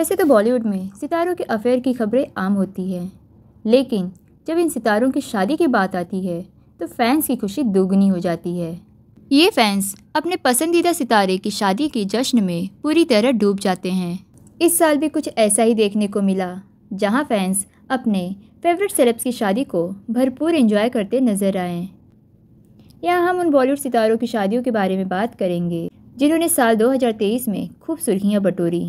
वैसे तो बॉलीवुड में सितारों के अफेयर की खबरें आम होती हैं लेकिन जब इन सितारों की शादी की बात आती है तो फैंस की खुशी दोगुनी हो जाती है ये फैंस अपने पसंदीदा सितारे की शादी के जश्न में पूरी तरह डूब जाते हैं इस साल भी कुछ ऐसा ही देखने को मिला जहां फैंस अपने फेवरेट सेलेब्स की शादी को भरपूर एंजॉय करते नजर आए यहाँ हम उन बॉलीवुड सितारों की शादियों के बारे में बात करेंगे जिन्होंने साल 2023 में खूब सुर्खियाँ बटोरी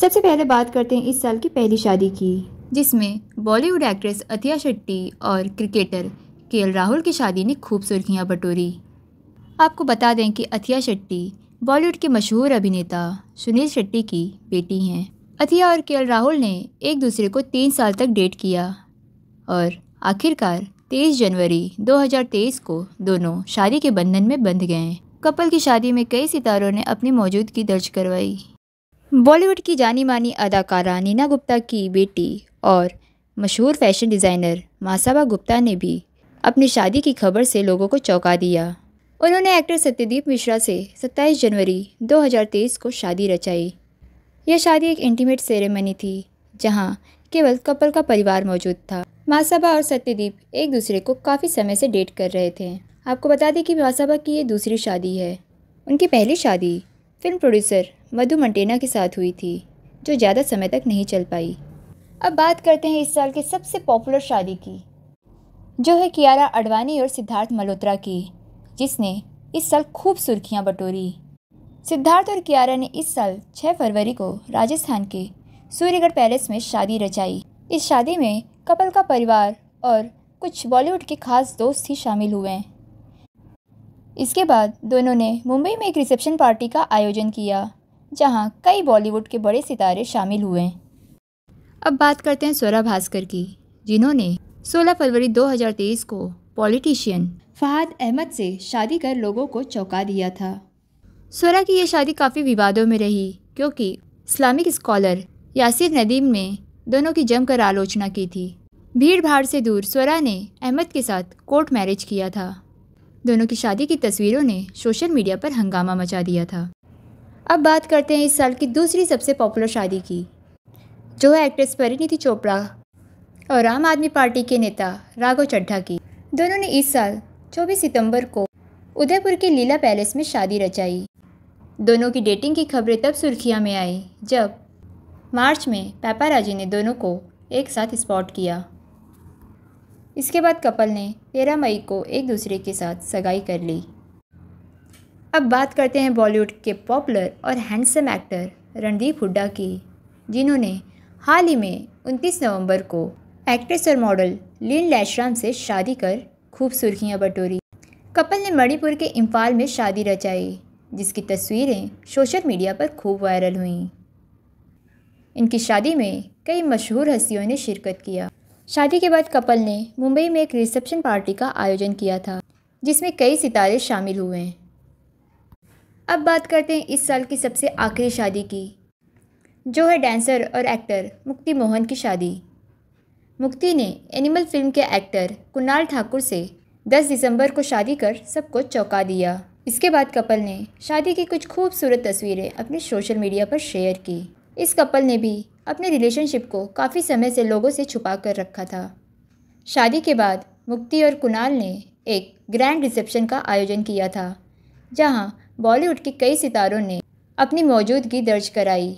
सबसे पहले बात करते हैं इस साल की पहली शादी की जिसमें बॉलीवुड एक्ट्रेस अथिया शेट्टी और क्रिकेटर के राहुल की शादी ने खूब सुर्खियाँ बटोरी आपको बता दें कि अथिया शेट्टी बॉलीवुड के मशहूर अभिनेता सुनील शेट्टी की बेटी हैं अथिया और के राहुल ने एक दूसरे को तीन साल तक डेट किया और आखिरकार 23 जनवरी 2023 को दोनों शादी के बंधन में बंध गए कपल की शादी में कई सितारों ने अपनी मौजूदगी दर्ज करवाई बॉलीवुड की जानी मानी अदाकारा नीना गुप्ता की बेटी और मशहूर फैशन डिज़ाइनर मासाबा गुप्ता ने भी अपनी शादी की खबर से लोगों को चौंका दिया उन्होंने एक्टर सत्यदीप मिश्रा से 27 जनवरी 2023 को शादी रचाई यह शादी एक इंटीमेट सेरेमनी थी जहां केवल कपल का परिवार मौजूद था मासाबा और सत्यदीप एक दूसरे को काफ़ी समय से डेट कर रहे थे आपको बता दें कि मासाबा की ये दूसरी शादी है उनकी पहली शादी फिल्म प्रोड्यूसर मधु मंटेना के साथ हुई थी जो ज़्यादा समय तक नहीं चल पाई अब बात करते हैं इस साल के सबसे पॉपुलर शादी की जो है कियारा अडवाणी और सिद्धार्थ मल्होत्रा की जिसने इस साल खूब सुर्खियाँ बटोरी सिद्धार्थ और कियारा ने इस साल 6 फरवरी को राजस्थान के सूर्यगढ़ पैलेस में शादी रचाई इस शादी में कपल का परिवार और कुछ बॉलीवुड के खास दोस्त ही शामिल हुए इसके बाद दोनों ने मुंबई में एक रिसेप्शन पार्टी का आयोजन किया जहां कई बॉलीवुड के बड़े सितारे शामिल हुए अब बात करते हैं स्वरा भास्कर की जिन्होंने 16 फरवरी 2023 को पॉलिटिशियन फहाद अहमद से शादी कर लोगों को चौंका दिया था स्वरा की यह शादी काफ़ी विवादों में रही क्योंकि इस्लामिक स्कॉलर यासिर नदीम ने दोनों की जमकर आलोचना की थी भीड़ भाड़ से दूर स्वरा ने अहमद के साथ कोर्ट मैरिज किया था दोनों की शादी की तस्वीरों ने सोशल मीडिया पर हंगामा मचा दिया था अब बात करते हैं इस साल की दूसरी सबसे पॉपुलर शादी की जो है एक्ट्रेस परिणीति चोपड़ा और आम आदमी पार्टी के नेता राघव चड्ढा की दोनों ने इस साल 24 सितंबर को उदयपुर के लीला पैलेस में शादी रचाई दोनों की डेटिंग की खबरें तब सुर्खियां में आई जब मार्च में पैपाराजी ने दोनों को एक साथ स्पॉट किया इसके बाद कपल ने तेरह मई को एक दूसरे के साथ सगाई कर ली अब बात करते हैं बॉलीवुड के पॉपुलर और हैंडसम एक्टर रणदीप हुड्डा की जिन्होंने हाल ही में 29 नवंबर को एक्ट्रेस और मॉडल लीन लैशराम से शादी कर खूब सुर्खियाँ बटोरी कपल ने मणिपुर के इम्फाल में शादी रचाई जिसकी तस्वीरें सोशल मीडिया पर खूब वायरल हुईं इनकी शादी में कई मशहूर हस्तियों ने शिरकत किया शादी के बाद कपल ने मुंबई में एक रिसेप्शन पार्टी का आयोजन किया था जिसमें कई सितारे शामिल हुए अब बात करते हैं इस साल की सबसे आखिरी शादी की जो है डांसर और एक्टर मुक्ति मोहन की शादी मुक्ति ने एनिमल फिल्म के एक्टर कुणाल ठाकुर से 10 दिसंबर को शादी कर सबको चौंका दिया इसके बाद कपल ने शादी की कुछ खूबसूरत तस्वीरें अपने सोशल मीडिया पर शेयर की इस कपल ने भी अपने रिलेशनशिप को काफ़ी समय से लोगों से छुपा कर रखा था शादी के बाद मुक्ति और कुणाल ने एक ग्रैंड रिसेप्शन का आयोजन किया था जहां बॉलीवुड के कई सितारों ने अपनी मौजूदगी दर्ज कराई